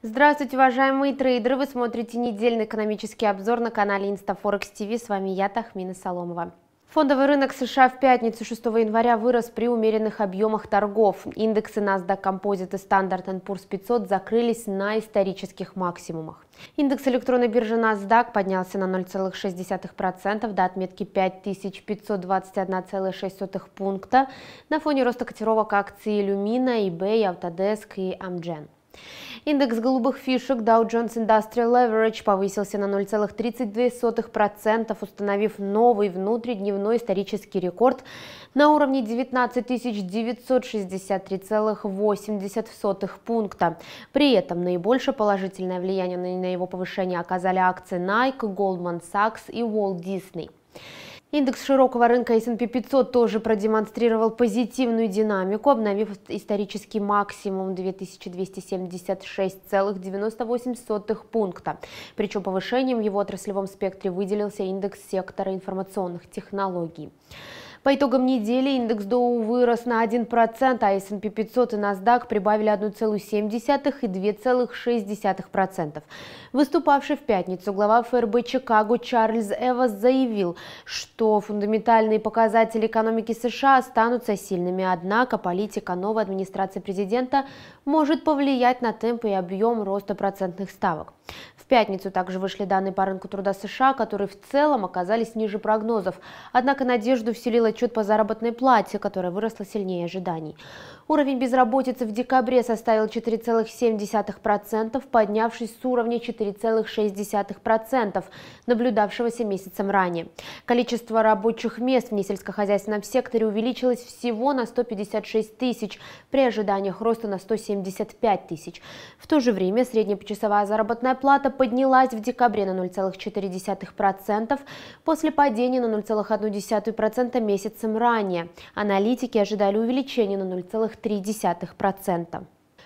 Здравствуйте, уважаемые трейдеры! Вы смотрите недельный экономический обзор на канале InstaForex TV. С вами я, Тахмина Соломова. Фондовый рынок США в пятницу 6 января вырос при умеренных объемах торгов. Индексы NASDAQ Composite и Standard Poor's 500 закрылись на исторических максимумах. Индекс электронной биржи NASDAQ поднялся на 0,6% до отметки 5521,6 пункта на фоне роста котировок акций Illumina, eBay, Autodesk и Amgen. Индекс голубых фишек Dow Jones Industrial Leverage повысился на 0,32%, установив новый внутридневной исторический рекорд на уровне 19 963,80 пункта. При этом наибольшее положительное влияние на его повышение оказали акции Nike, Goldman Sachs и Walt Disney. Индекс широкого рынка S&P 500 тоже продемонстрировал позитивную динамику, обновив исторический максимум 2276,98 пункта. Причем повышением в его отраслевом спектре выделился индекс сектора информационных технологий. По итогам недели индекс Доу вырос на 1%, а S&P 500 и NASDAQ прибавили 1,7% и 2,6%. Выступавший в пятницу глава ФРБ Чикаго Чарльз Эвас заявил, что фундаментальные показатели экономики США останутся сильными, однако политика новой администрации президента может повлиять на темпы и объем роста процентных ставок. В пятницу также вышли данные по рынку труда США, которые в целом оказались ниже прогнозов, однако надежду вселила отчет по заработной плате, которая выросла сильнее ожиданий. Уровень безработицы в декабре составил 4,7%, поднявшись с уровня 4,6%, наблюдавшегося месяцем ранее. Количество рабочих мест в несельскохозяйственном секторе увеличилось всего на 156 тысяч, при ожиданиях роста на 175 тысяч. В то же время среднепочасовая заработная плата поднялась в декабре на 0,4%, после падения на 0,1% месяца месяцем ранее. Аналитики ожидали увеличения на 0,3%.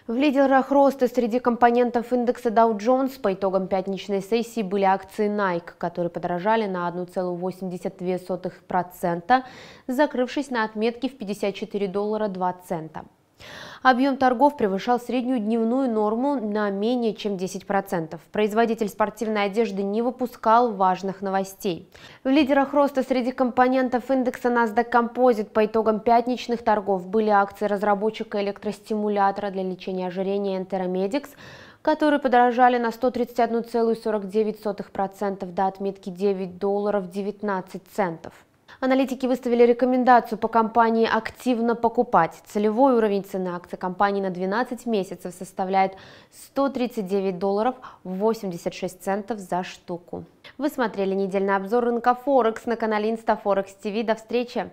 В лидерах роста среди компонентов индекса Dow Jones по итогам пятничной сессии были акции Nike, которые подорожали на 1,82%, закрывшись на отметке в 54 доллара 2 цента. Объем торгов превышал среднюю дневную норму на менее чем 10%. Производитель спортивной одежды не выпускал важных новостей. В лидерах роста среди компонентов индекса NASDAQ Composite по итогам пятничных торгов были акции разработчика электростимулятора для лечения ожирения Enteromedics, которые подорожали на 131,49% до отметки 9 долларов 19 центов. Аналитики выставили рекомендацию по компании активно покупать. Целевой уровень цены акций компании на 12 месяцев составляет 139 долларов 86 центов за штуку. Вы смотрели недельный обзор рынка Форекс на канале Инстафорекс ТВ. До встречи!